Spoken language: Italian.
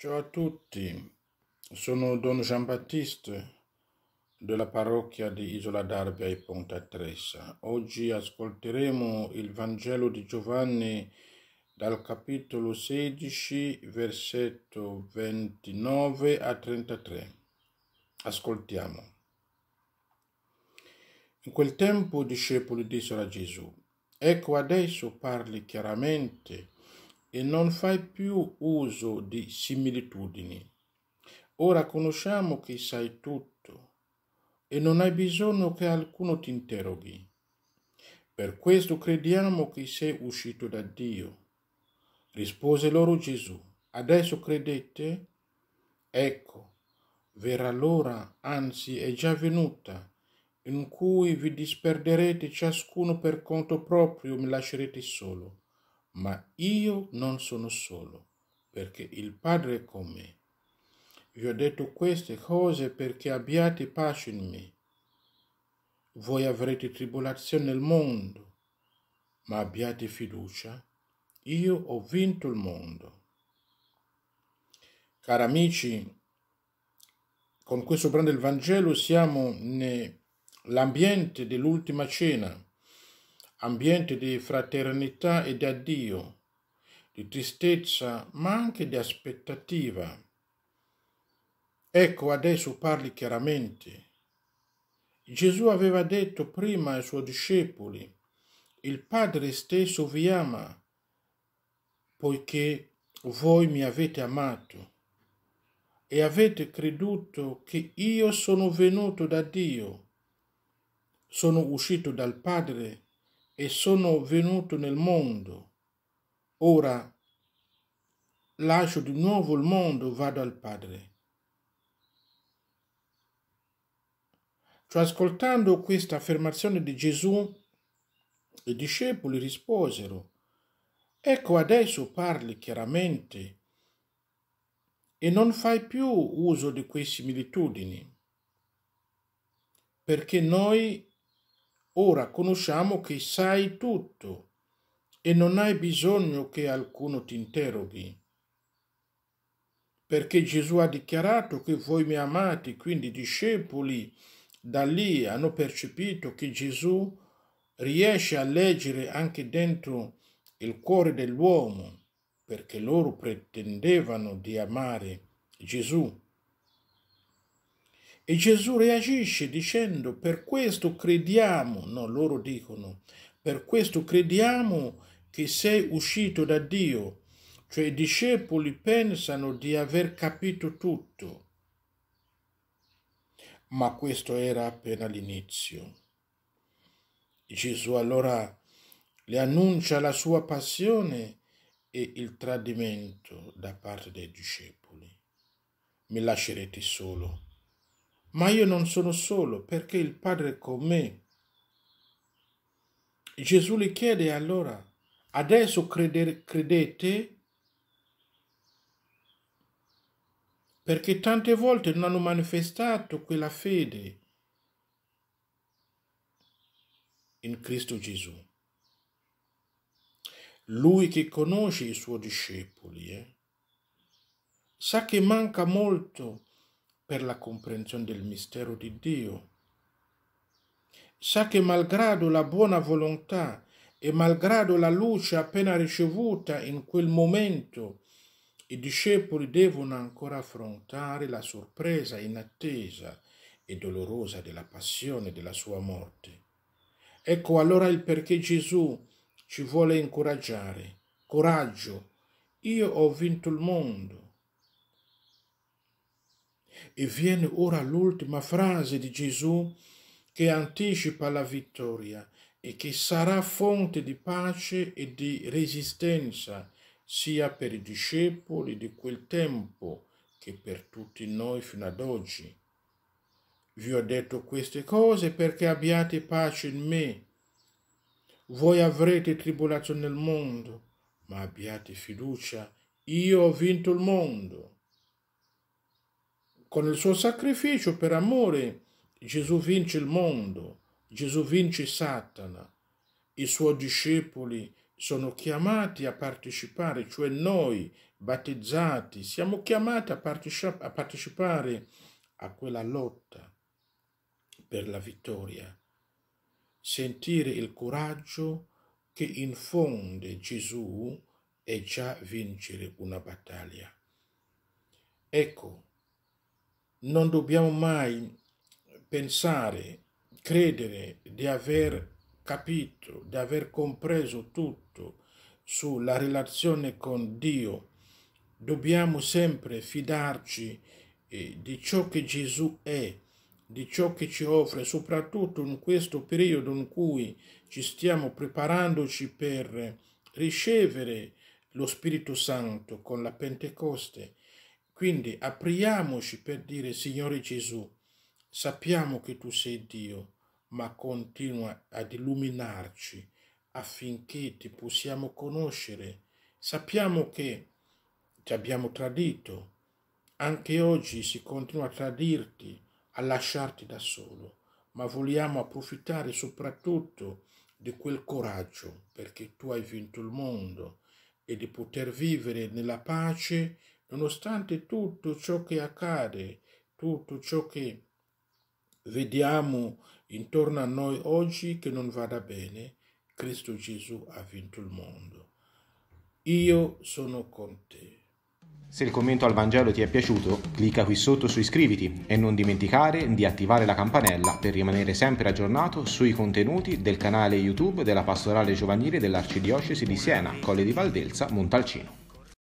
Ciao a tutti, sono Don Jean-Baptiste della parrocchia di Isola d'Arbia e Ponte Tressa. Oggi ascolteremo il Vangelo di Giovanni dal capitolo 16, versetto 29 a 33. Ascoltiamo. In quel tempo i discepoli dissero a Gesù, ecco adesso parli chiaramente e non fai più uso di similitudini. Ora conosciamo che sai tutto e non hai bisogno che alcuno ti interroghi. Per questo crediamo che sei uscito da Dio. Rispose loro Gesù, adesso credete? Ecco, verrà l'ora, anzi è già venuta, in cui vi disperderete ciascuno per conto proprio, e mi lascerete solo ma io non sono solo, perché il Padre è con me. Vi ho detto queste cose perché abbiate pace in me. Voi avrete tribolazione nel mondo, ma abbiate fiducia. Io ho vinto il mondo. Cari amici, con questo brano del Vangelo siamo nell'ambiente dell'ultima cena ambiente di fraternità e di addio, di tristezza ma anche di aspettativa. Ecco adesso parli chiaramente. Gesù aveva detto prima ai suoi discepoli, il Padre stesso vi ama, poiché voi mi avete amato e avete creduto che io sono venuto da Dio, sono uscito dal Padre e sono venuto nel mondo. Ora lascio di nuovo il mondo, vado al Padre. Cioè, ascoltando questa affermazione di Gesù, i discepoli risposero, ecco adesso parli chiaramente e non fai più uso di queste similitudini, perché noi Ora conosciamo che sai tutto e non hai bisogno che alcuno ti interroghi. Perché Gesù ha dichiarato che voi mi amate, quindi i discepoli da lì hanno percepito che Gesù riesce a leggere anche dentro il cuore dell'uomo, perché loro pretendevano di amare Gesù e Gesù reagisce dicendo, per questo crediamo, no, loro dicono, per questo crediamo che sei uscito da Dio, cioè i discepoli pensano di aver capito tutto. Ma questo era appena l'inizio. Gesù allora le annuncia la sua passione e il tradimento da parte dei discepoli. Mi lascerete solo ma io non sono solo perché il Padre è con me. Gesù le chiede allora, adesso crede, credete? Perché tante volte non hanno manifestato quella fede in Cristo Gesù. Lui che conosce i suoi discepoli eh, sa che manca molto per la comprensione del mistero di Dio. Sa che malgrado la buona volontà e malgrado la luce appena ricevuta in quel momento, i discepoli devono ancora affrontare la sorpresa inattesa e dolorosa della passione della sua morte. Ecco allora il perché Gesù ci vuole incoraggiare. Coraggio, io ho vinto il mondo. E viene ora l'ultima frase di Gesù che anticipa la vittoria e che sarà fonte di pace e di resistenza sia per i discepoli di quel tempo che per tutti noi fino ad oggi. Vi ho detto queste cose perché abbiate pace in me. Voi avrete tribolazione nel mondo, ma abbiate fiducia, io ho vinto il mondo. Con il suo sacrificio per amore Gesù vince il mondo, Gesù vince Satana. I suoi discepoli sono chiamati a partecipare, cioè noi battezzati siamo chiamati a, a partecipare a quella lotta per la vittoria. Sentire il coraggio che infonde Gesù è già vincere una battaglia. Ecco, non dobbiamo mai pensare, credere di aver capito, di aver compreso tutto sulla relazione con Dio. Dobbiamo sempre fidarci eh, di ciò che Gesù è, di ciò che ci offre, soprattutto in questo periodo in cui ci stiamo preparandoci per ricevere lo Spirito Santo con la Pentecoste quindi apriamoci per dire, Signore Gesù, sappiamo che tu sei Dio, ma continua ad illuminarci affinché ti possiamo conoscere. Sappiamo che ti abbiamo tradito, anche oggi si continua a tradirti, a lasciarti da solo, ma vogliamo approfittare soprattutto di quel coraggio, perché tu hai vinto il mondo, e di poter vivere nella pace nonostante tutto ciò che accade, tutto ciò che vediamo intorno a noi oggi che non vada bene, Cristo Gesù ha vinto il mondo. Io sono con te. Se il commento al Vangelo ti è piaciuto, clicca qui sotto su iscriviti e non dimenticare di attivare la campanella per rimanere sempre aggiornato sui contenuti del canale YouTube della Pastorale Giovanile dell'Arcidiocesi di Siena, Colle di Valdelsa, Montalcino.